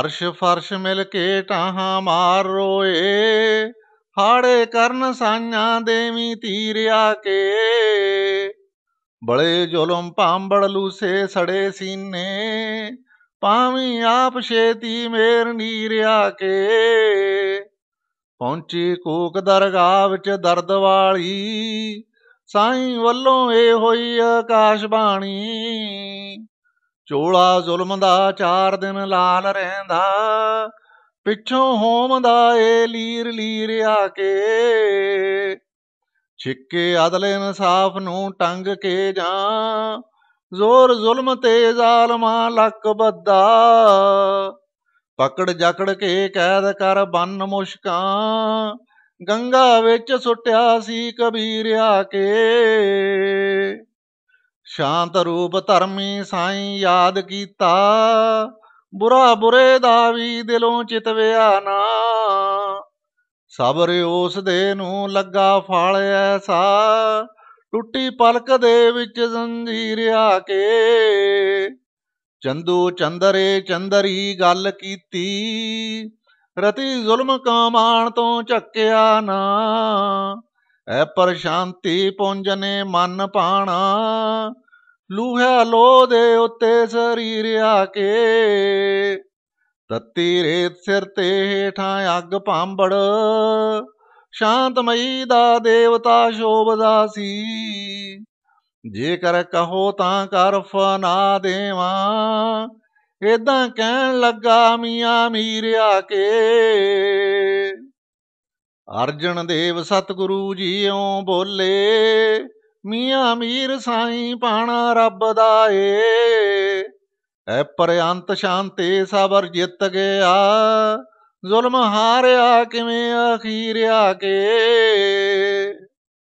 ਅਰਸ਼ ਫਰਸ਼ ਮਿਲ ਕੇ ਟਾਹਾਂ ਮਾਰ ਰੋਏ ਹਾੜੇ ਕਰਨ ਸਾਈਆਂ ਦੇਵੀ ਤੀਰਿਆ ਕੇ ਬੜੇ ਜ਼ੁਲਮ ਪਾਂਬੜ ਲੂਸੇ ਸੜੇ ਸੀਨੇ ਪਾਵੀ ਆਪ ਛੇਤੀ ਮੇਰ ਨੀਰਿਆ ਕੇ ਪਹੁੰਚੀ ਕੋਕ ਦਰਗਾਹ ਵਿੱਚ ਦਰਦ ਵਾਲੀ ਸਾਈਂ ਵੱਲੋਂ ਇਹ ਹੋਈ ਆਕਾਸ਼ ਬਾਣੀ ਚੋਲਾ ਜ਼ੁਲਮ ਦਾ ਚਾਰ ਦਿਨ ਲਾਲ ਰਹਿੰਦਾ ਪਿੱਛੋਂ ਹੋਮਦਾ ਏ ਲੀਰ ਲੀਰ ਆ ਕੇ ਛਿੱਕੇ ਅਦਲੇ ਇਨਸਾਫ ਨੂੰ ਟੰਗ ਕੇ ਜਾਂ ਜ਼ੋਰ ਜ਼ੁਲਮ ਤੇ ਜ਼ਾਲਮਾਂ ਲੱਕ ਬੱਦਾ ਪਕੜ ਜਕੜ ਕੇ ਕੈਦ ਕਰ ਬੰਨ ਮੁਸ਼ਕਾਂ ਗੰਗਾ ਵਿੱਚ ਸੁੱਟਿਆ ਸੀ ਕਬੀਰ ਆ ਕੇ ਸ਼ਾਂਤ ਰੂਪ ਧਰਮੀ ਸਾਈਂ ਯਾਦ ਕੀਤਾ ਬੁਰਾ ਬੁਰੇ ਦਾ ਵੀ ਦਿਲੋਂ ਚਿਤਵਿਆ ਨਾ ਸਬਰ ਉਸ ਦੇ ਨੂੰ ਲੱਗਾ ਫਲ ਐਸਾ ਟੁੱਟੀ ਪਲਕ ਦੇ ਵਿੱਚ ਜ਼ੰਜੀਰ ਆ ਕੇ ਚੰਦੂ ਚੰਦਰੇ ਚੰਦਰੀ ਗੱਲ ਕੀਤੀ ਰਤੀ ਜ਼ੁਲਮ ਕਾਮਾਨ ਤੋਂ ਝੱਕਿਆ ਨਾ ਐ ਪਰ ਸ਼ਾਂਤੀ ਪੁੰਜਨੇ ਮਨ ਪਾਣਾ ਲੂਹਾ ਲੋ ਦੇ ਉੱਤੇ ਸਰੀਰ ਆ ਕੇ ਤਤੀ ਰੇਤ ਸਿਰ ਤੇ ਹੇਠਾ ਅੱਗ ਭਾਂਬੜ ਸ਼ਾਂਤਮਈ ਦਾ ਦੇਵਤਾ ਸ਼ੋਭਦਾ ਸੀ ਜੇਕਰ ਕਹੋ ਤਾਂ ਕਰ ਫਨਾ ਦੇਵਾਂ ਇਦਾਂ ਕਹਿਣ ਲੱਗਾ ਮੀਆਂ ਮੀਰਿਆ ਕੇ ਅਰਜਨ ਦੇਵ ਸਤਿਗੁਰੂ ਜੀਉ ਬੋਲੇ ਮੀਆਂ ਮੀਰ ਸਾਈਂ ਪਾਣਾ ਰੱਬ ਦਾ ਏ ਐ ਪਰਅੰਤ ਸ਼ਾਂਤੇ ਸਬਰ ਜਿੱਤ ਗਿਆ ਜ਼ੁਲਮ ਹਾਰਿਆ ਕਿਵੇਂ ਆਖੀਰਿਆ ਆ ਕੇ